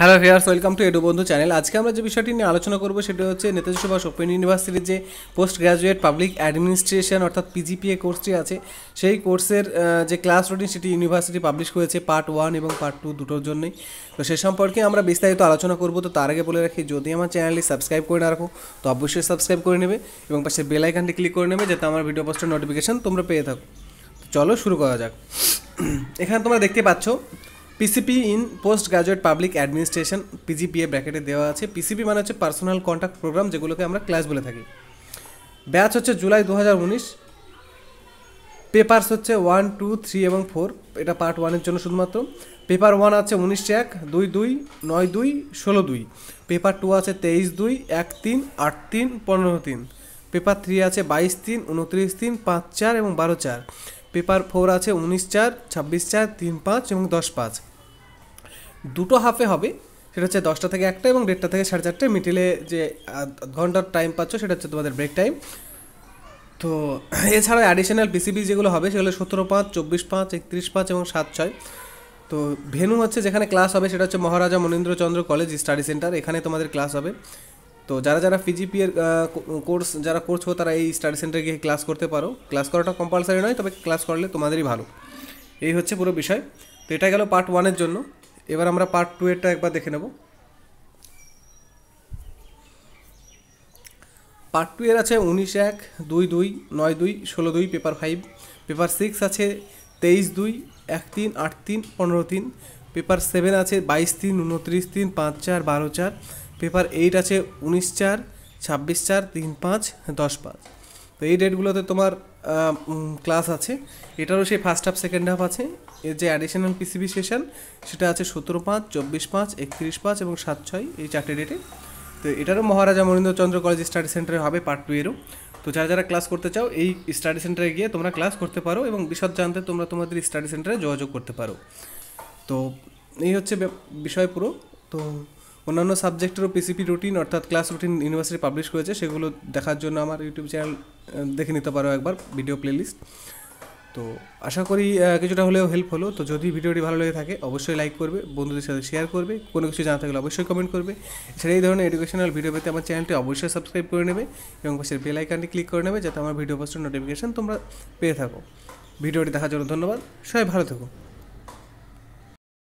hello viewers welcome to Edu Bondhu channel আজকে আমরা যে বিষয়টি নিয়ে আলোচনা করব সেটা হচ্ছে নেতাজি সুভাষ ওপেন ইউনিভার্সিটির যে পোস্ট গ্রাজুয়েট পাবলিক অ্যাডমিনিস্ট্রেশন অর্থাৎ পিজিপিএ কোর্সটি আছে সেই কোর্সের যে ক্লাস রুটিন সেটি ইউনিভার্সিটি পাবলিশ করেছে পার্ট ওয়ান এবং পার্ট টু দুটোর জন্যই তো সে সম্পর্কে আমরা বিস্তারিত আলোচনা করবো তো তার আগে বলে রাখি যদি আমার চ্যানেলটি সাবস্ক্রাইব করে না রাখো তো অবশ্যই সাবস্ক্রাইব করে নেবে এবং পাশে বেলাইকানটি ক্লিক করে নেবে যাতে আমার ভিডিও পোস্টের নোটিফিকেশান তোমরা পেয়ে থাকো চলো শুরু করা যাক এখানে তোমরা দেখতে পাচ্ছ PCP in post graduate public administration PGPA ব্র্যাকেটে দেওয়া আছে পিসিপি মানে হচ্ছে পার্সোনাল কন্ট্যাক্ট প্রোগ্রাম যেগুলোকে আমরা ক্লাস বলে থাকি ব্যাচ হচ্ছে জুলাই দু পেপার্স হচ্ছে ওয়ান টু থ্রি এবং ফোর এটা পার্ট ওয়ানের জন্য শুধুমাত্র পেপার ওয়ান আছে উনিশ এক দুই দুই নয় দুই ষোলো দুই পেপার টু আছে তেইশ দুই এক তিন আট তিন পনেরো তিন পেপার থ্রি আছে বাইশ তিন উনত্রিশ তিন পাঁচ চার এবং বারো চার পেপার ফোর আছে উনিশ চার ছাব্বিশ চার তিন পাঁচ এবং দশ পাঁচ দুটো হাফে হবে সেটা হচ্ছে দশটা থেকে একটা এবং দেড়টা থেকে সাড়ে চারটে মিটিলে যে ঘন্টার টাইম পাচ্ছ সেটা হচ্ছে তোমাদের ব্রেক টাইম তো এছাড়া অ্যাডিশনাল বিসিবি যেগুলো হবে সেগুলো সতেরো পাঁচ চব্বিশ পাঁচ একত্রিশ পাঁচ এবং সাত ছয় তো ভেনু হচ্ছে যেখানে ক্লাস হবে সেটা হচ্ছে Maharaja Manindrachandra college study centre এখানে তোমাদের ক্লাস হবে তো যারা যারা ফিজিপিএর কোর্স যারা করছো তারা এই স্টাডি সেন্টারে গিয়ে ক্লাস করতে পারো ক্লাস করাটা কম্পালসারি নয় তবে ক্লাস করলে তোমাদেরই ভালো এই হচ্ছে পুরো বিষয় তো এটা গেল পার্ট ওয়ানের জন্য এবার আমরা পার্ট টু এরটা একবার দেখে নেব পার্ট টু এর আছে উনিশ এক দুই দুই নয় দুই ষোলো দুই পেপার ফাইভ পেপার সিক্স আছে তেইশ দুই এক তিন আট তিন পনেরো তিন পেপার সেভেন আছে বাইশ তিন উনত্রিশ তিন পাঁচ চার বারো চার পেপার এইট আছে উনিশ চার ছাব্বিশ চার তিন পাঁচ দশ পাঁচ তো এই ডেটগুলোতে তোমার ক্লাস আছে এটারও সেই ফার্স্ট হাফ সেকেন্ড হাফ আছে এর যে অ্যাডিশনাল পিসিবি সেশন সেটা আছে সতেরো পাঁচ চব্বিশ পাঁচ একত্রিশ পাঁচ এবং সাত ছয় এই চারটে ডেটে তো এটারও মহারাজা মনীন্দ্রচন্দ্র কলেজ স্টাডি সেন্টারে হবে পার্ট টু এরও তো যারা যারা ক্লাস করতে চাও এই স্টাডি সেন্টারে গিয়ে তোমরা ক্লাস করতে পারো এবং বিশদ জানতে তোমরা তোমাদের স্টাডি সেন্টারে যোগাযোগ করতে পারো তো এই হচ্ছে বিষয় পুরো তো অন্যান্য সাবজেক্টেরও পিসিপি রুটিন অর্থাৎ ক্লাস রুটিন ইউনিভার্সিটি পাবলিশ করেছে সেগুলো দেখার জন্য আমার ইউটিউব চ্যানেল দেখে নিতে পারো একবার ভিডিও প্লেলিস্ট তো আশা করি কিছুটা হলেও হেল্প হলো তো যদি ভিডিওটি ভালো লেগে থাকে অবশ্যই লাইক করবে বন্ধুদের সাথে শেয়ার করবে কোনো কিছু জানা থাকলে অবশ্যই কমেন্ট করবে এছাড়া এই ধরনের এডুকেশনাল ভিডিও পেতে আমার চ্যানেলটি অবশ্যই সাবস্ক্রাইব করে নেবে এবং পাশের বেল আইকনটি ক্লিক করে নেবে যাতে আমার ভিডিও পোস্টের নোটিফিকেশান তোমরা পেয়ে থাকো ভিডিওটি দেখার জন্য ধন্যবাদ সবাই ভালো থেকো